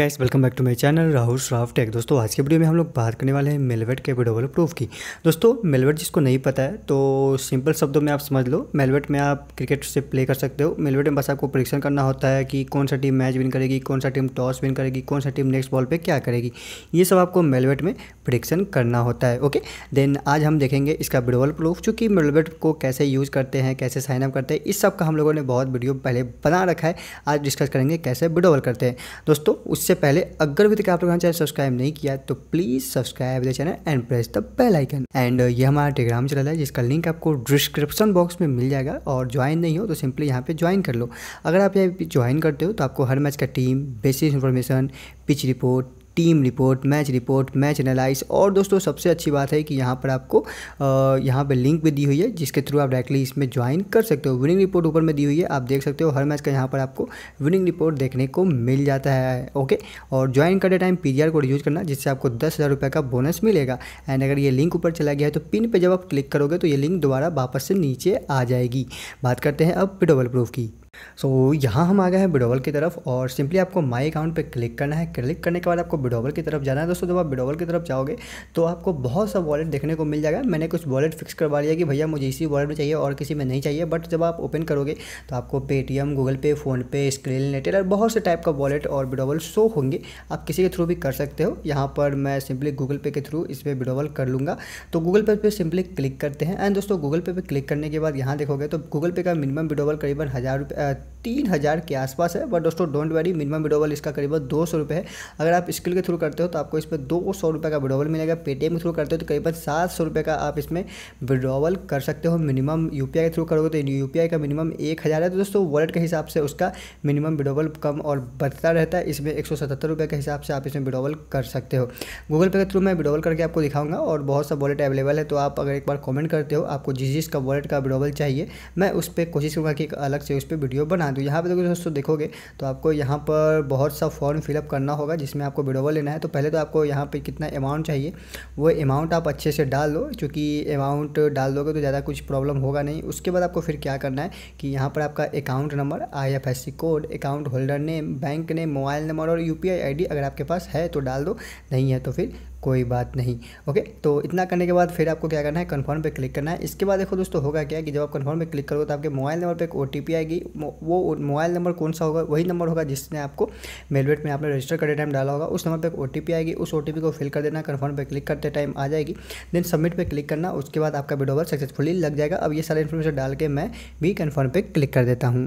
guys welcome back to my channel Rahul Shroff tech दोस्तों आज के वीडियो में हम लोग बात करने वाले हैं मेलवेट के विडोबल प्रूफ की दोस्तों मेलवेट जिसको नहीं पता है तो सिंपल शब्दों में आप समझ लो मेलवेट में आप क्रिकेट से प्ले कर सकते हो मेलवेट में बस आपको परीक्षण करना होता है कि कौन सा टीम मैच विन करेगी कौन सा टीम टॉस विन करेगी कौन सा टीम नेक्स्ट बॉल पर क्या करेगी ये सब आपको मेलवेट में प्रिडिक्शन करना होता है ओके देन आज हम देखेंगे इसका विडोबल प्रूफ चूँकि मेलवेट को कैसे यूज़ करते हैं कैसे साइनअप करते हैं इस सब का हम लोगों ने बहुत वीडियो पहले बना रखा है आज डिस्कस करेंगे कैसे विडोबल करते हैं दोस्तों उस इससे पहले अगर अभी तक आप लोग हमारा चैनल सब्सक्राइब नहीं किया तो please subscribe the channel and press the bell icon and ये हमारा टेलीग्राम चैनल है जिसका लिंक आपको डिस्क्रिप्शन बॉक्स में मिल जाएगा और ज्वाइन नहीं हो तो सिंपली यहाँ पे ज्वाइन कर लो अगर आप यहाँ ज्वाइन करते हो तो आपको हर मैच का team basis information pitch report team report match report match analyse और दोस्तों सबसे अच्छी बात है कि यहाँ पर आपको यहाँ पर लिंक भी दी हुई है जिसके थ्रू आप डायरेक्टली इसमें ज्वाइन कर सकते हो विनिंग रिपोर्ट ऊपर में दी हुई है आप देख सकते हो हर मैच का यहाँ पर आपको विनिंग रिपोर्ट देखने को मिल जाता है ओके और ज्वाइन करते टाइम पी कोड यूज़ करना जिससे आपको दस हज़ार रुपये का बोनस मिलेगा एंड अगर ये लिंक ऊपर चला गया है तो पिन पर जब आप क्लिक करोगे तो ये लिंक दोबारा वापस से नीचे आ जाएगी बात करते हैं अब पिटोबल प्रूफ की सो so, यहाँ हम आ गए हैं बिडोवल की तरफ और सिंपली आपको माई अकाउंट पे क्लिक करना है क्लिक करने के बाद आपको बिडोवल की तरफ जाना है दोस्तों जब आप बिडोवल की तरफ जाओगे तो आपको बहुत सा वॉलेट देखने को मिल जाएगा मैंने कुछ वॉलेट फिक्स करवा लिया कि भैया मुझे इसी वॉलेट में चाहिए और किसी में नहीं चाहिए बट जब आप ओपन करोगे तो आपको Paytm Google Pay PhonePe screen और बहुत से टाइप का वॉलेट और बिडोवल शो होंगे आप किसी के थ्रू भी कर सकते हो यहाँ पर मैं सिंपली गूगल पे के थ्रू इस पर बिडोवल कर लूँगा तो गूगल पे पर सिंपली क्लिक करते हैं एंड दोस्तों गूगल पे पे क्लिक करने के बाद यहाँ देखोगे तो गूगल पे का मिनिमम बिडोवल करीबन हज़ार रुपये तीन हज़ार के आसपास है बट दोस्तों डोंट वेरी मिनिमम विडोवल इसका करीबन दो सौ रुपये है अगर आप स्किल के थ्रू करते हो तो आपको इसमें दो सौ रुपये का विडोवल मिलेगा पेटीएम के थ्रू करते हो तो करीबन सात सौ रुपये का आप इसमें विड्रोवल कर सकते हो मिनिमम यू के थ्रू करोगे तो यू का मिनिमम एक हज़ार है तो दोस्तों वॉलेट के हिसाब से उसका मिनिमम विडोवल कम और बढ़ता रहता है इसमें एक के हिसाब से आप इसमें विडोवल कर सकते हो गूगल पे के थ्रू मैं विडोवल करके आपको दिखाऊंगा और बहुत सा वॉलेट अवेलेबल है तो आप अगर एक बार कॉमेंट करते हो आपको जिस जिस का वॉलेट का विडोवल चाहिए मैं उस पर कोशिश करूँगा कि अलग से उस पर वीडियो वीडियो बना दूँ यहाँ पे देखो दोस्तों देखोगे तो आपको यहाँ पर बहुत सा फॉर्म फिलअप करना होगा जिसमें आपको विडोवर लेना है तो पहले तो आपको यहाँ पर कितना अमाउंट चाहिए वो अमाउंट आप अच्छे से डाल दो चूँकि अमाउंट डाल दोगे तो ज़्यादा कुछ प्रॉब्लम होगा नहीं उसके बाद आपको फिर क्या करना है कि यहाँ पर आपका अकाउंट नंबर आई code account holder name bank name mobile number और यू पी अगर आपके पास है तो डाल दो नहीं है तो फिर कोई बात नहीं ओके तो इतना करने के बाद फिर आपको क्या करना है कन्फर्म पर क्लिक करना है इसके बाद देखो दोस्तों होगा क्या कि जब आप कन्फर्म पर क्लिक करोगे तो आपके मोबाइल नंबर पर एक ओ आएगी वो मोबाइल नंबर कौन सा होगा वही नंबर होगा जिसने आपको मेलवेट में आपने रजिस्टर करते टाइम डाला होगा उस नंबर पर एक ओ आएगी उस ओ को फिल कर देना कन्फर्म पर क्लिक करते टाइम आ जाएगी देन सबमिट पर क्लिक करना उसके बाद आपका वीडियो सक्सेसफुली लग जाएगा अब ये सारा इन्फॉर्मेशन डाल के मैं भी कन्फर्म पर क्लिक कर देता हूँ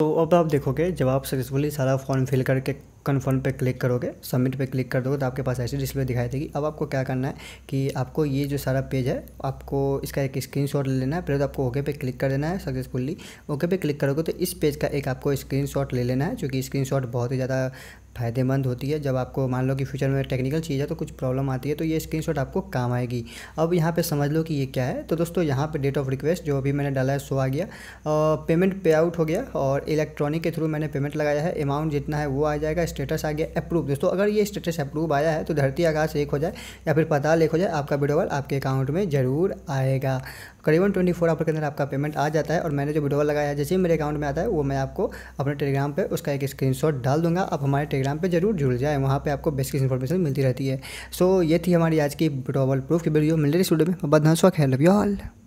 तो अब आप देखोगे जब आप सक्सेसफुली सारा फॉर्म फिल करके कन्फर्म पे क्लिक करोगे सबमिट पे क्लिक कर दोगे तो आपके पास ऐसी डिस्प्ले दिखाई देगी अब आपको क्या करना है कि आपको ये जो सारा पेज है आपको इसका एक स्क्रीन शॉट ले लेना है पहले तो आपको ओके पे क्लिक कर देना है सक्सेसफुली ओके पे क्लिक करोगे तो इस पेज का एक आपको स्क्रीन शॉट ले लेना है चूँकि स्क्रीन शॉट बहुत ही ज़्यादा फायदेमंद होती है जब आपको मान लो कि फ्यूचर में टेक्निकल चीज़ है तो कुछ प्रॉब्लम आती है तो ये स्क्रीनशॉट आपको काम आएगी अब यहाँ पे समझ लो कि ये क्या है तो दोस्तों यहाँ पे डेट ऑफ रिक्वेस्ट जो अभी मैंने डाला है सो आ गया पेमेंट पे आउट हो गया और इलेक्ट्रॉनिक के थ्रू मैंने पेमेंट लगाया है अमाउंट जितना है वो आ जाएगा स्टेटस आ गया अप्रूव दोस्तों अगर ये स्टेटस अप्रूव आया है तो धरती आकाश एक हो जाए या फिर पता लेख हो जाए आपका विड्रोवल आपके अकाउंट में जरूर आएगा करीबन ट्वेंटी फोर आवर के अंदर आपका पेमेंट आ जाता है और मैंने जो विड्रोवल लगाया है जैसे ही मेरे अकाउंट में आता है वो मैं आपको अपने टेलीग्राम पर उसका एक स्क्रीनशॉट डाल दूंगा आप हमारे टेलीग्राम पर जरूर जुड़ जाए वहाँ पर आपको बेसिक इन्फॉर्मेशन मिलती रहती है सो ये थी हमारी आज की विड्रोवल प्रूफ की वीडियो मिल रही स्टूडियो में बहुत ध्यान रखिए लव यू ऑल